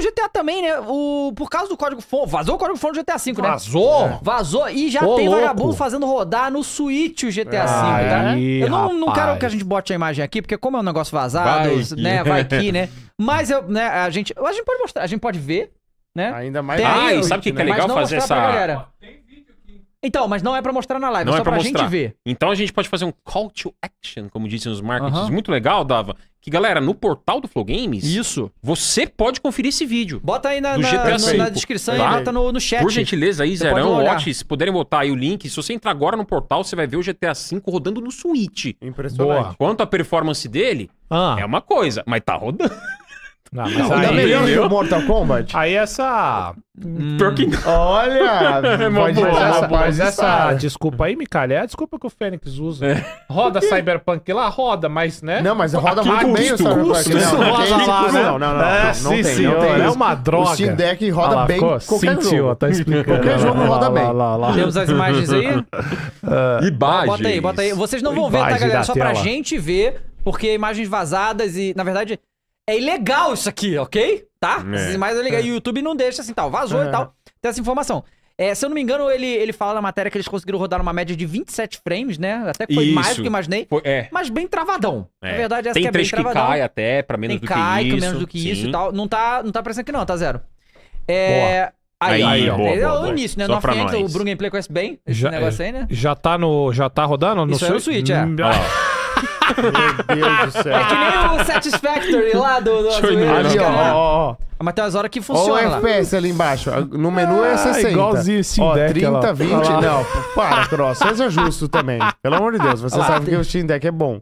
GTA também, né? O, por causa do código fonte. Vazou o código fonte do GTA V, né? Vazou! É. Vazou. E já Ô, tem louco. vagabundo fazendo rodar no Switch o GTA V, tá? Né? eu não, não, quero que a gente bote a imagem aqui, porque como é um negócio vazado, vai né? Vai aqui, né? Mas eu, né, a gente. A gente pode mostrar, a gente pode ver, né? Ainda mais. Tem, ah, e sabe o que, né? que é legal fazer essa. Galera. Tem então, mas não é para mostrar na live, não é, é só é pra, pra mostrar. gente ver. Então a gente pode fazer um call to action, como dizem os marketers. Uhum. Muito legal, Dava. Que galera, no portal do Flow Games, isso. você pode conferir esse vídeo. Bota aí na, na, no, na descrição tá? e bota no, no, chat. Por gentileza, aí, Zerão, Watch, se puderem botar aí o link. Se você entrar agora no portal, você vai ver o GTA V rodando no Switch. Impressionante. Boa. Quanto à performance dele, ah. é uma coisa, mas tá rodando. Ah, não, mas não, aí... melhor que o Mortal Kombat? Aí essa... Hum. Pior Olha! pode, é, mas essa, mas essa desculpa aí, Micalha, é a desculpa que o Fênix usa. É. Roda Cyberpunk lá, roda, mas, né? Não, mas roda mais bem o Cyberpunk. Não, né? roda lá, né? Não, não, não. É, não, sim, tem, não tem. É uma droga. O Steam Deck roda lá, bem ficou, qualquer sentiu, jogo. tá explicando. Qualquer jogo roda bem. Lá, Temos as imagens aí? Uh, imagens. Bota aí, bota aí. Vocês não vão ver, tá, galera? Só pra gente ver, porque imagens vazadas e, na verdade é ilegal isso aqui, ok? Tá? É. Mas é legal. E o YouTube não deixa assim, tal. Vazou é. e tal. Tem essa informação. É, se eu não me engano, ele, ele fala na matéria que eles conseguiram rodar uma média de 27 frames, né? Até que foi isso. mais do que imaginei. Foi, é. Mas bem travadão. É. Na verdade, essa Tem é bem travadão. Tem que cai até, pra menos Tem do que cai, isso. Tem cai menos do que Sim. isso e tal. Não tá, não tá aparecendo que não, tá zero. É... Boa. Aí, aí, ó. Boa, é boa, o início, né? Só frente, o Bruno Gameplay conhece bem esse já, é, negócio aí, né? Já tá, no, já tá rodando no Isso é seu... é o Switch, é. Hum, ah. Meu Deus do céu. É que nem o Satisfactory lá do... do ali, ó, ó, ó. Mas tem umas horas que funciona Olha o FPS ali embaixo. No menu é 60. Ah, igualzinho Steam Ó, 30, 20. Não, para, Cross. Seja justo também. Pelo amor de Deus, você sabe que o Steam Deck é bom.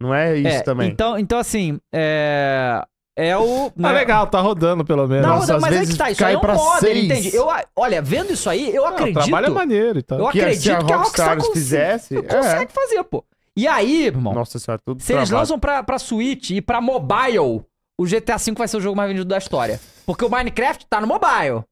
Não é isso É, também. Então, então assim, é... É o... Tá né, legal, tá rodando pelo menos. Não, tá Nossa, às mas é que vezes tá, isso aí é um cai pra modder, seis. entende? Eu, olha, vendo isso aí, eu acredito... trabalho é maneiro e tal. Eu que é, se a acredito que é a tá Rockstar cons- fizesse, é. consegue fazer, pô. E aí, irmão. Nossa senhora, tudo Se eles lançam pra, pra Switch e pra mobile, o GTA V vai ser o jogo mais vendido da história. Porque o Minecraft tá no mobile.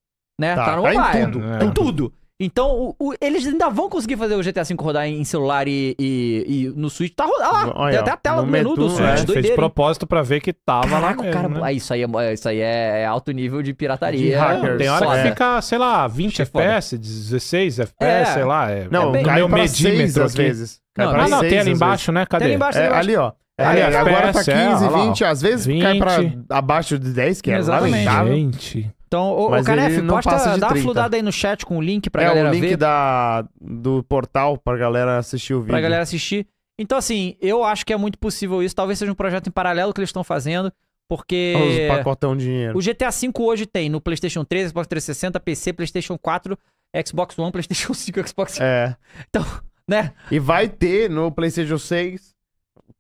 Né? Tá, Tá, no tá em mobile. tudo, Tá em é. tudo. Então, o, o, eles ainda vão conseguir fazer o GTA V rodar em celular e, e, e no Switch. Tá rodando lá. Olha, tem até a tela do menu, do Switch. É, fez de propósito pra ver que tava Caraca, lá mesmo, cara, né? Ah, isso aí, é, isso aí é, é alto nível de pirataria. De tem hora é. que fica, sei lá, 20 FPS, 16 FPS, sei lá. É, não, bem, é caiu medímetro às vezes. não, ah, não, tem ali embaixo, vezes. né? Cadê? Tem ali embaixo. ali, ó. É, ali, agora PS, tá 15, 20, às vezes cai pra abaixo de 10, que é Exatamente. lamentável. Gente... Então, o, Mas o Canef, posta, dá uma fludada aí no chat com o link pra é, galera ver. É, o link Da, do portal pra galera assistir o vídeo. Pra galera assistir. Então, assim, eu acho que é muito possível isso. Talvez seja um projeto em paralelo que eles estão fazendo, porque... Os pacotão de dinheiro. O GTA V hoje tem no PlayStation 3, Xbox 360, PC, PlayStation 4, Xbox One, PlayStation 5, Xbox One. É. Então, né? E vai ter no PlayStation 6,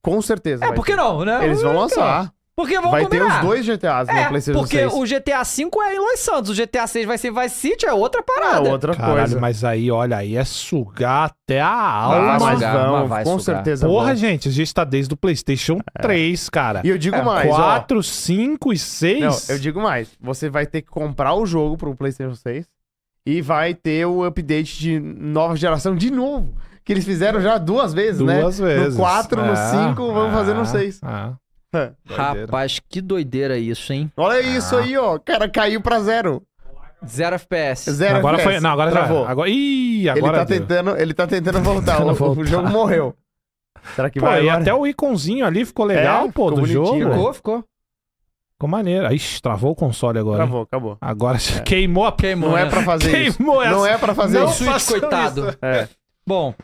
com certeza. É, por que não, né? Eles vão é, lançar. Então. Porque vamos Vai combinar. ter os dois GTAs né, é, no PlayStation porque 6. Porque o GTA V é em Los Santos, o GTA 6 vai ser Vice City, é outra é parada. É outra Caralho, coisa. Mas aí, olha, aí é sugar até a ah, alma. Vai, sugar, vão, vai com sugar. certeza. Porra, vai. gente, a gente tá desde o PlayStation é. 3, cara. E eu digo é, mais. 4, ó, 5 e 6. Não, eu digo mais. Você vai ter que comprar o jogo pro PlayStation 6 e vai ter o update de nova geração de novo. Que eles fizeram já duas vezes, duas né? Duas vezes. No 4, é, no 5, vamos fazer no 6. É. é. Rapaz, que doideira isso, hein? Olha isso ah. aí, ó. O Cara, caiu pra zero. Zero FPS. Zero agora FPS. Foi... Não, agora travou. Já... Agora... Ih, agora ele tá, tentando, ele tá tentando voltar. o, voltar. o jogo morreu. Será que pô, vai? E agora? até o iconzinho ali ficou legal, é, pô, ficou do jogo. Né? Ficou, ficou. Ficou maneiro. Ixi, travou o console agora. Travou, hein? acabou. Agora é. queimou a Queimou. Né? Não né? é pra fazer queimou isso. Queimou essa. Não é pra fazer não isso. Switch, coitado. Isso. É. Bom.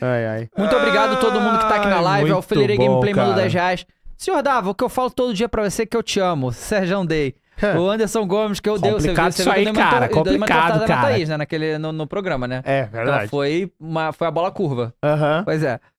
Ai, ai. Muito obrigado a todo mundo que tá aqui na live. Ai, é o Felireira Gameplay cara. mandou 10 reais. Senhor Davo, o que eu falo todo dia pra você é que eu te amo. Sérgio Day. É. O Anderson Gomes, que eu dei o Complicado isso aí, cara. Complicado, cara. Thaís, né, naquele, no, no programa, né? É, então verdade. Então foi, uma, foi a bola curva. Aham. Pois é.